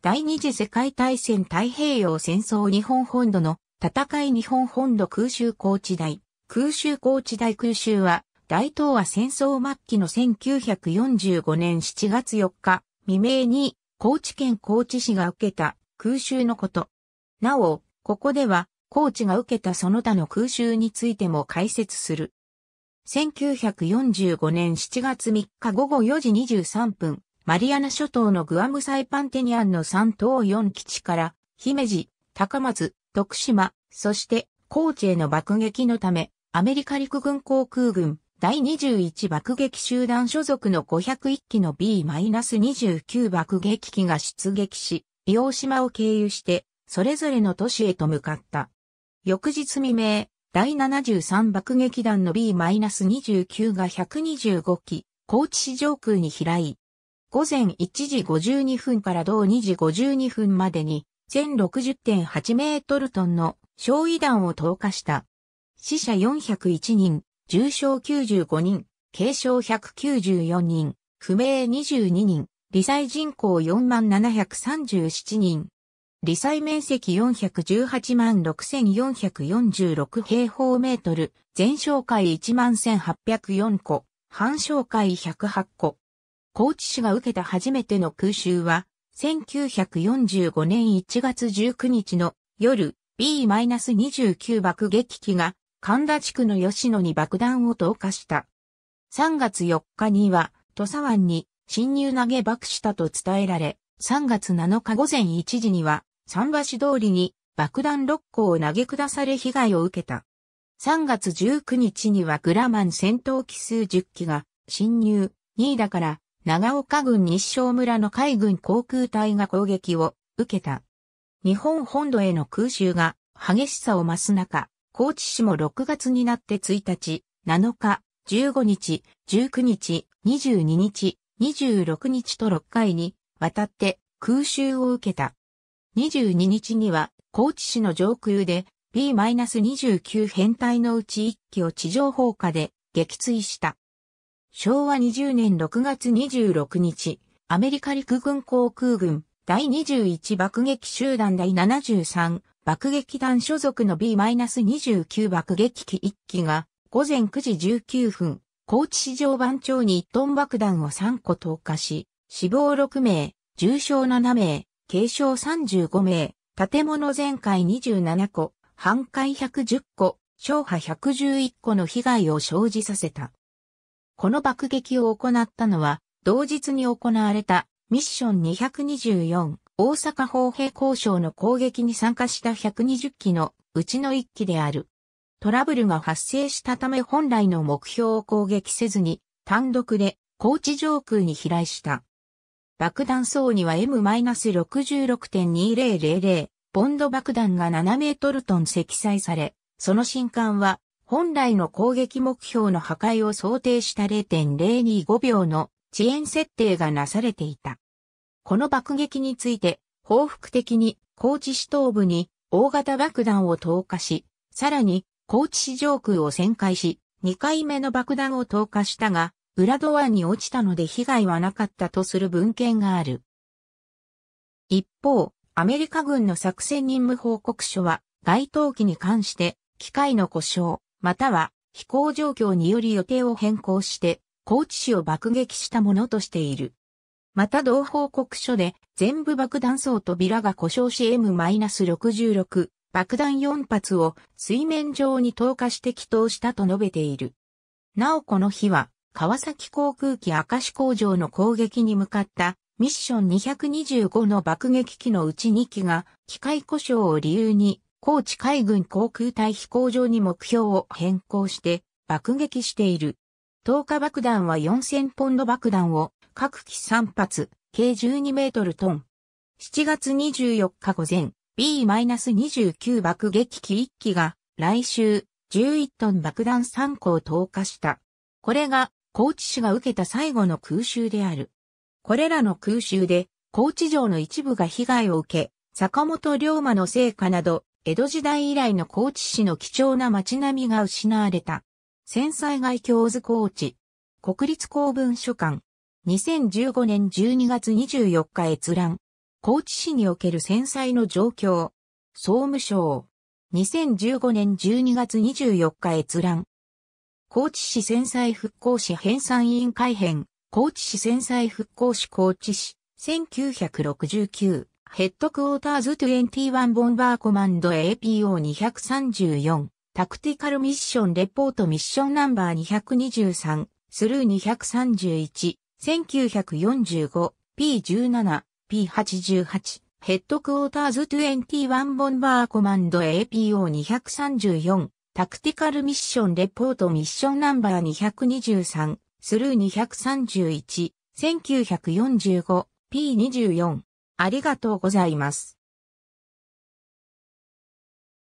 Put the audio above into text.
第二次世界大戦太平洋戦争日本本土の戦い日本本土空襲高知大。空襲高知大空襲は大東亜戦争末期の1945年7月4日未明に高知県高知市が受けた空襲のこと。なお、ここでは高知が受けたその他の空襲についても解説する。1945年7月3日午後4時23分、マリアナ諸島のグアムサイパンテニアンの3島4基地から、姫路、高松、徳島、そして高知への爆撃のため、アメリカ陸軍航空軍第21爆撃集団所属の501機の B-29 爆撃機が出撃し、硫島を経由して、それぞれの都市へと向かった。翌日未明、第73爆撃団の B-29 が125機、高知市上空に飛来。午前1時52分から同2時52分までに、全60.8メートルトンの焼夷弾を投下した。死者401人、重傷95人、軽傷194人、不明22人、理災人口4737人。理災面積418万6446平方メートル、全焼海1万1804個、半焼海108個。高知市が受けた初めての空襲は、1945年1月19日の夜 B-29 爆撃機が神田地区の吉野に爆弾を投下した。3月4日には土佐湾に侵入投げ爆したと伝えられ、3月7日午前1時には桟橋通りに爆弾6個を投げ下され被害を受けた。3月19日にはグラマン戦闘機数10機が侵入、位だから長岡郡日照村の海軍航空隊が攻撃を受けた。日本本土への空襲が激しさを増す中、高知市も6月になって1日、7日、15日、19日、22日、26日と6回に渡って空襲を受けた。22日には高知市の上空で B-29 編隊のうち1機を地上砲火で撃墜した。昭和20年6月26日、アメリカ陸軍航空軍第21爆撃集団第73爆撃団所属の B-29 爆撃機1機が午前9時19分、高知市場番長に1トン爆弾を3個投下し、死亡6名、重傷7名、軽傷35名、建物全壊27個、半壊110個、消波111個の被害を生じさせた。この爆撃を行ったのは、同日に行われたミッション224大阪砲兵交渉の攻撃に参加した120機のうちの1機である。トラブルが発生したため本来の目標を攻撃せずに単独で高知上空に飛来した。爆弾層には M-66.2000 ボンド爆弾が7メートルトン積載され、その新艦は本来の攻撃目標の破壊を想定した0.025秒の遅延設定がなされていた。この爆撃について、報復的に高知市東部に大型爆弾を投下し、さらに高知市上空を旋回し、2回目の爆弾を投下したが、裏ドアに落ちたので被害はなかったとする文献がある。一方、アメリカ軍の作戦任務報告書は、該当機に関して、機械の故障、または飛行状況により予定を変更して、高知市を爆撃したものとしている。また同報告書で、全部爆弾層扉が故障し M-66 爆弾4発を水面上に投下して祈祷したと述べている。なおこの日は、川崎航空機明石工場の攻撃に向かったミッション225の爆撃機のうち2機が機械故障を理由に高知海軍航空隊飛行場に目標を変更して爆撃している。投下爆弾は4000ポンド爆弾を各機3発、計12メートルトン。7月24日午前、B-29 爆撃機1機が来週11トン爆弾3個を投下した。これが高知市が受けた最後の空襲である。これらの空襲で高知城の一部が被害を受け、坂本龍馬の成果など江戸時代以来の高知市の貴重な街並みが失われた。戦災害教図高知。国立公文書館。2015年12月24日閲覧。高知市における戦災の状況。総務省。2015年12月24日閲覧。高知市戦災復興市編纂委員会編。高知市戦災復興市高知市。1969。ヘッドクォーターズ21ボンバーコマンド APO234 タクティカルミッションレポートミッションナンバー223スルー231 1945 P17 P88 ヘッドクォーターズ21ボンバーコマンド APO234 タクティカルミッションレポートミッションナンバー223スルー231 1945 P24 ありがとうございます。